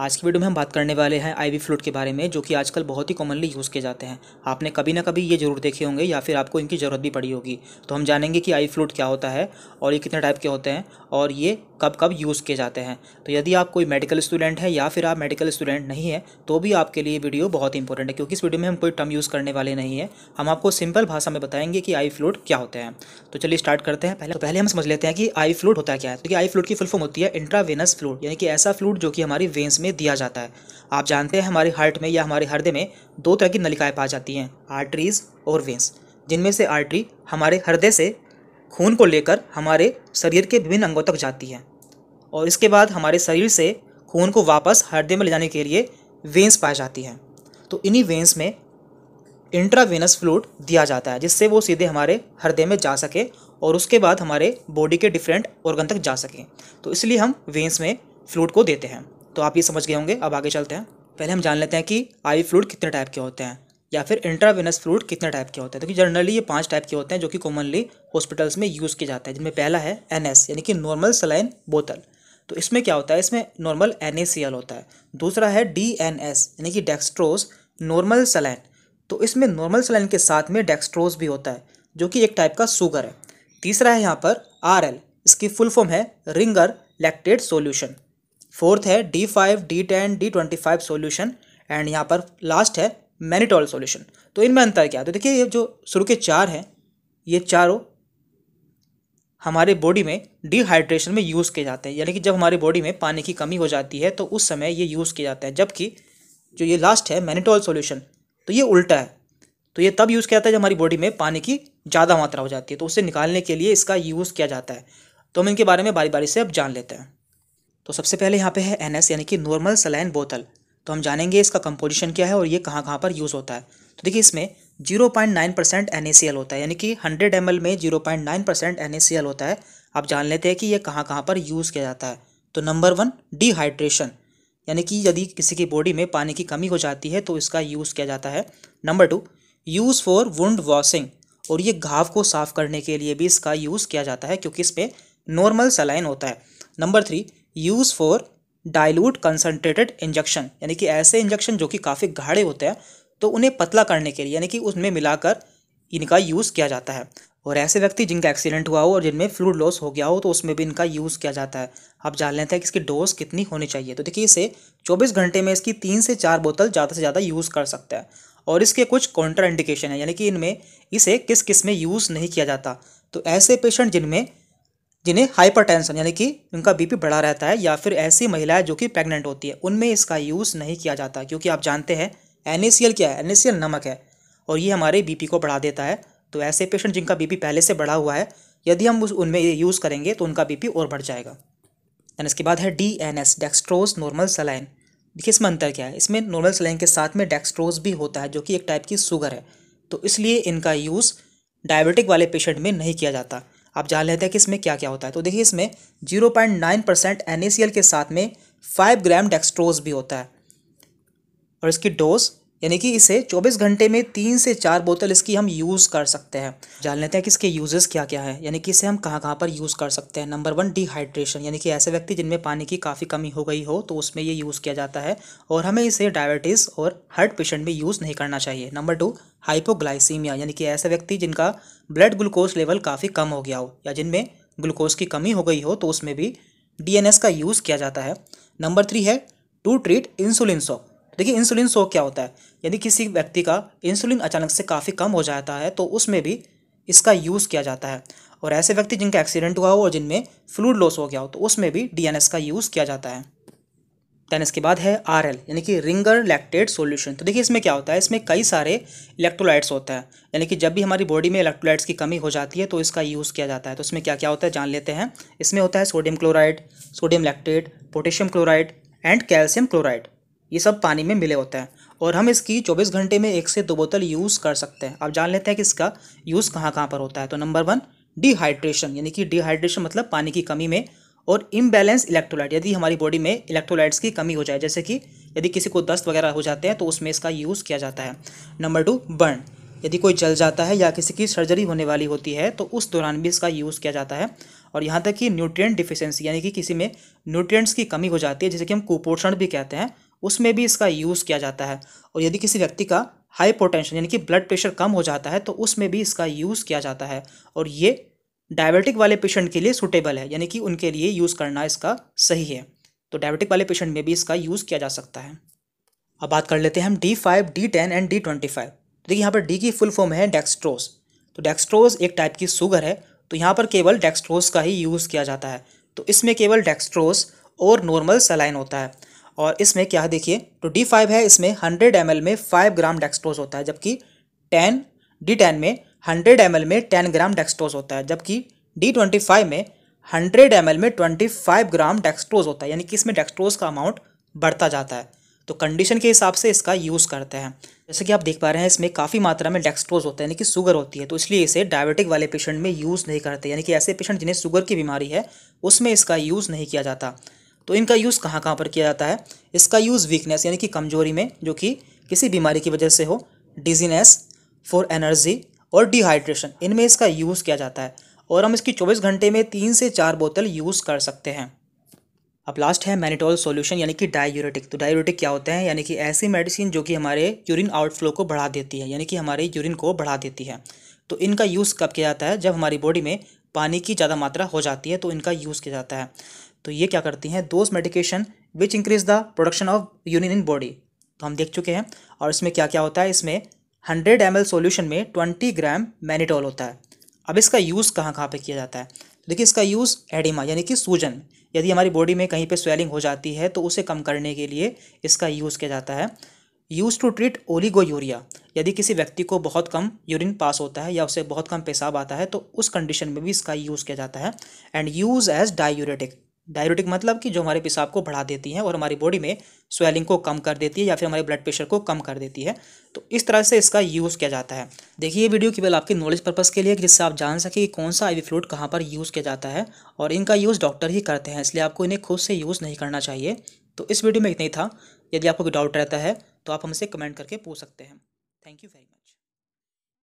आज की वीडियो में हम बात करने वाले हैं आईवी फ्लूट के बारे में जो कि आजकल बहुत ही कॉमनली यूज़ किए जाते हैं आपने कभी ना कभी ये ज़रूर देखे होंगे या फिर आपको इनकी ज़रूरत भी पड़ी होगी तो हम जानेंगे कि आई फ्लूट क्या होता है और ये कितने टाइप के होते हैं और ये कब कब यूज़ किए जाते हैं तो यदि आप कोई मेडिकल स्टूडेंट है या फिर आप मेडिकल स्टूडेंट नहीं है तो भी आपके लिए वीडियो बहुत इंपॉर्टेंट है क्योंकि इस वीडियो में हम कोई टर्म यूज़ करने वाले नहीं है हम आपको सिंपल भाषा में बताएंगे कि आई फ्लूट क्या होते हैं तो चलिए स्टार्ट करते हैं पहले तो पहले हम समझ लेते हैं कि आई फ्लूट होता क्या है तो आई फ्लूट की फुल फॉर्म होती है इंट्रावेनस फ्लूड यानी कि ऐसा फ्लूड जो कि हमारी वेंस में दिया जाता है आप जानते हैं हमारे हार्ट में या हमारे हृदय में दो तरह की नलिकाएँ पाई जाती हैं आर्टरीज और वेंस जिनमें से आर्टरी हमारे हृदय से खून को लेकर हमारे शरीर के विभिन्न अंगों तक जाती है और इसके बाद हमारे शरीर से खून को वापस हृदय में ले जाने के लिए वेंस पाई जाती हैं तो इन्हीं वेंस में इंट्रावेनस फ्लूड दिया जाता है जिससे वो सीधे हमारे हृदय में जा सके और उसके बाद हमारे बॉडी के डिफरेंट ऑर्गन तक जा सकें तो इसलिए हम वेंस में फ्लूड को देते हैं तो आप ये समझ गए होंगे अब आगे चलते हैं पहले हम जान लेते हैं कि आई फ्लूड कितने टाइप के होते हैं या फिर इंट्रावेनस फ्लूड कितने टाइप के होते हैं क्योंकि तो जनरली ये पांच टाइप के होते हैं जो कि कॉमनली हॉस्पिटल्स में यूज़ किए जाते हैं जिनमें पहला है एन यानी कि नॉर्मल सलाइन बोतल तो इसमें क्या होता है इसमें नॉर्मल एन होता है दूसरा है डी यानी कि डेक्स्ट्रोज नॉर्मल सलाइन तो इसमें नॉर्मल सलाइन के साथ में डेक्स्ट्रोज भी होता है जो कि एक टाइप का शुगर है तीसरा है यहाँ पर आर इसकी फुल फॉर्म है रिंगर लैक्टेड सोल्यूशन फोर्थ है D five D ten D twenty five solution and यहाँ पर लास्ट है मैनिटॉल सोल्यूशन तो इनमें अंतर क्या है तो देखिए ये जो शुरू के चार हैं ये चारों हमारे बॉडी में डिहाइड्रेशन में यूज़ किए जाते हैं यानी कि जब हमारे बॉडी में पानी की कमी हो जाती है तो उस समय ये यूज़ किया जाता है जबकि जो ये लास्ट है मैनिटॉल सोल्यूशन तो ये उल्टा है तो ये तब यूज़ किया जाता है जब हमारी बॉडी में पानी की ज़्यादा मात्रा हो जाती है तो उसे निकालने के लिए इसका यूज़ किया जाता है तो हम इनके बारे में बारी बारी से अब जान लेते हैं तो सबसे पहले यहाँ पे है एन यानी कि नॉर्मल सलाइन बोतल तो हम जानेंगे इसका कंपोजिशन क्या है और ये कहाँ कहाँ पर यूज़ होता है तो देखिए इसमें 0.9 परसेंट एन होता है यानी कि 100 एम में 0.9 परसेंट एन होता है आप जान लेते हैं कि ये कहाँ कहाँ पर यूज़ किया जाता है तो नंबर वन डिहाइड्रेशन यानी कि यदि किसी की बॉडी में पानी की कमी हो जाती है तो इसका यूज़ किया जाता है number two use for wound washing और ये घाव को साफ़ करने के लिए भी इसका यूज़ किया जाता है क्योंकि इस पर नॉर्मल सलाइन होता है number three use for dilute concentrated injection यानी कि ऐसे इंजेक्शन जो कि काफ़ी गाढ़े होते हैं तो उन्हें पतला करने के लिए यानी कि उसमें मिलाकर इनका यूज़ किया जाता है और ऐसे व्यक्ति जिनका एक्सीडेंट हुआ हो और जिनमें फ्लूड लॉस हो गया हो तो उसमें भी इनका यूज़ किया जाता है आप जान लेते हैं कि इसकी डोज कितनी होनी चाहिए तो देखिए इसे 24 घंटे में इसकी तीन से चार बोतल ज़्यादा से ज़्यादा यूज़ कर सकते हैं और इसके कुछ काउंटर इंडिकेशन है यानी कि इनमें इसे किस किस में यूज़ नहीं किया जाता तो ऐसे पेशेंट जिनमें जिन्हें हाइपरटेंशन यानी कि उनका बीपी बढ़ा रहता है या फिर ऐसी महिलाएं जो कि प्रेग्नेंट होती है उनमें इसका यूज़ नहीं किया जाता क्योंकि आप जानते हैं एन क्या है एन नमक है और ये हमारे बीपी को बढ़ा देता है तो ऐसे पेशेंट जिनका बीपी पहले से बढ़ा हुआ है यदि हम उस उनमें यूज़ करेंगे तो उनका बीपी और बढ़ जाएगा दैन इसके बाद है D N S dextrose normal saline देखिए इसमें अंतर क्या है इसमें नॉर्मल सलाइन के साथ में डेक्स्ट्रोज भी होता है जो कि एक टाइप की शुगर है तो इसलिए इनका यूज़ डायबिटिक वाले पेशेंट में नहीं किया जाता आप जान लेते हैं कि इसमें क्या क्या होता है तो देखिए इसमें zero point nine percent N के साथ में फाइव ग्राम डेक्सट्रोज भी होता है और इसकी डोज यानी कि इसे 24 घंटे में तीन से चार बोतल इसकी हम यूज़ कर सकते हैं जान लेते हैं कि इसके यूजेस क्या क्या है यानी कि इसे हम कहाँ कहाँ पर यूज़ कर सकते हैं नंबर वन डिहाइड्रेशन यानी कि ऐसे व्यक्ति जिनमें पानी की काफ़ी कमी हो गई हो तो उसमें ये यूज़ किया जाता है और हमें इसे डायबिटीज़ और हार्ट पेशेंट में यूज़ नहीं करना चाहिए नंबर टू हाइपोग्लाइसीमिया यानी कि ऐसे व्यक्ति जिनका ब्लड ग्लूकोज लेवल काफ़ी कम हो गया हो या जिनमें ग्लूकोज की कमी हो गई हो तो उसमें भी डी का यूज़ किया जाता है नंबर थ्री है टू ट्रीट इंसुलिन शॉक देखिए इंसुलिन शो क्या होता है यदि किसी व्यक्ति का इंसुलिन अचानक से काफ़ी कम हो जाता है तो उसमें भी इसका यूज़ किया जाता है और ऐसे व्यक्ति जिनका एक्सीडेंट हुआ हो और जिनमें फ्लूड लॉस हो गया हो तो उसमें भी डीएनएस का यूज़ किया जाता है देन इसके बाद है आर एल यानी कि रिंगर लैक्टेड सोल्यूशन तो देखिए इसमें क्या होता है इसमें कई सारे इलेक्ट्रोलाइट्स होता है यानी कि जब भी हमारी बॉडी में इलेक्ट्रोलाइट्स की कमी हो जाती है तो इसका यूज़ किया जाता है तो इसमें क्या क्या होता है जान लेते हैं इसमें होता है sodium chloride sodium lactate potassium chloride and calcium chloride ये सब पानी में मिले होते हैं और हम इसकी 24 घंटे में एक से दो बोतल यूज़ कर सकते हैं अब जान लेते हैं कि इसका यूज़ कहाँ कहाँ पर होता है तो नंबर वन डिहाइड्रेशन यानी कि डिहाइड्रेशन मतलब पानी की कमी में और इम्बैलेंस इलेक्ट्रोलाइट यदि हमारी बॉडी में इलेक्ट्रोलाइट्स की कमी हो जाए जैसे कि यदि किसी को दस्त वगैरह हो जाते हैं तो उसमें इसका यूज़ किया जाता है नंबर टू बर्न यदि कोई जल जाता है या किसी की सर्जरी होने वाली होती है तो उस दौरान भी इसका यूज़ किया जाता है और यहाँ तक कि न्यूट्रिएंट डिफिशेंसी यानी कि किसी में न्यूट्रिएंट्स की कमी हो जाती है जैसे कि हम कुपोषण भी कहते हैं उसमें भी इसका यूज़ किया जाता है और यदि किसी व्यक्ति का हाई पोटेंशन यानी कि ब्लड प्रेशर कम हो जाता है तो उसमें भी इसका यूज़ किया जाता है और ये डायबिटिक वाले पेशेंट के लिए सूटेबल है यानी कि उनके लिए यूज़ करना इसका सही है तो डायबिटिक वाले पेशेंट में भी इसका यूज़ किया जा सकता है अब बात कर लेते हैं हम D five D ten and D twenty five तो देखिए यहाँ पर डी की फुल फॉर्म है डेक्सट्रोज तो डेक्स्ट्रोज एक टाइप की शुगर है तो यहाँ पर केवल डेक्सट्रोज का ही यूज़ किया जाता है तो इसमें केवल डेक्सट्रोज और नॉर्मल सलाइन होता है और इसमें क्या है देखिए तो डी फाइव है इसमें हंड्रेड एम में फाइव ग्राम डेक्सटोज होता है जबकि टेन डी टेन में हंड्रेड एम में टेन ग्राम डेक्सटोज होता है जबकि डी ट्वेंटी फाइव में हंड्रेड एम में ट्वेंटी फाइव ग्राम डेक्सटोज होता है यानी कि इसमें डेक्सटोज का अमाउंट बढ़ता जाता है तो कंडीशन के हिसाब से इसका यूज़ करते हैं जैसे कि आप देख पा रहे हैं इसमें काफ़ी मात्रा में डेक्सट्रोज होता है यानी कि शुगर होती है तो इसलिए इसे डायबिटिक वाले पेशेंट में यूज़ नहीं करते यानी कि ऐसे पेशेंट जिन्हें शुगर की बीमारी है उसमें इसका यूज़ नहीं किया जाता तो इनका यूज़ कहाँ कहाँ पर किया जाता है इसका यूज़ वीकनेस यानी कि कमजोरी में जो कि किसी बीमारी की वजह से हो डिजीनेस फॉर एनर्जी और डिहाइड्रेशन इनमें इसका यूज़ किया जाता है और हम इसकी चौबीस घंटे में तीन से चार बोतल यूज़ कर सकते हैं अब लास्ट है मैनिटोल सॉल्यूशन यानी कि डायूरेटिक तो डायूरेटिक क्या होते हैं यानी कि ऐसी मेडिसिन जो कि हमारे यूरिन आउटफ्लो को बढ़ा देती है यानी कि हमारे यूरिन को बढ़ा देती है तो इनका यूज़ कब किया जाता है जब हमारी बॉडी में पानी की ज़्यादा मात्रा हो जाती है तो इनका यूज़ किया जाता है तो ये क्या करती हैं those medication which increase the production of urine in body तो हम देख चुके हैं और इसमें क्या क्या होता है इसमें हंड्रेड एम एल सोल्यूशन में ट्वेंटी ग्राम मैनिटोल होता है अब इसका यूज़ कहाँ कहाँ पे किया जाता है देखिए इसका यूज़ एडिमा यानी कि सूजन यदि हमारी बॉडी में कहीं पे स्वेलिंग हो जाती है तो उसे कम करने के लिए इसका यूज़ किया जाता है use to treat oliguria यदि किसी व्यक्ति को बहुत कम यूरिन पास होता है या उसे बहुत कम पेशाब आता है तो उस कंडीशन में भी इसका यूज़ किया जाता है and use as diuretic diuretic मतलब कि जो हमारे पेशाब को बढ़ा देती हैं और हमारी बॉडी में स्वेलिंग को कम कर देती है या फिर हमारे ब्लड प्रेशर को कम कर देती है तो इस तरह से इसका यूज़ किया जाता है देखिए ये वीडियो केवल आपके नॉलेज पर्पस के लिए जिससे आप जान सकें कि कौन सा आईवी फ्लूड कहाँ पर यूज़ किया जाता है और इनका यूज़ डॉक्टर ही करते हैं इसलिए आपको इन्हें खुद से यूज़ नहीं करना चाहिए तो इस वीडियो में इतना ही था यदि आपको कोई डाउट रहता है तो आप हमसे कमेंट करके पूछ सकते हैं थैंक यू वेरी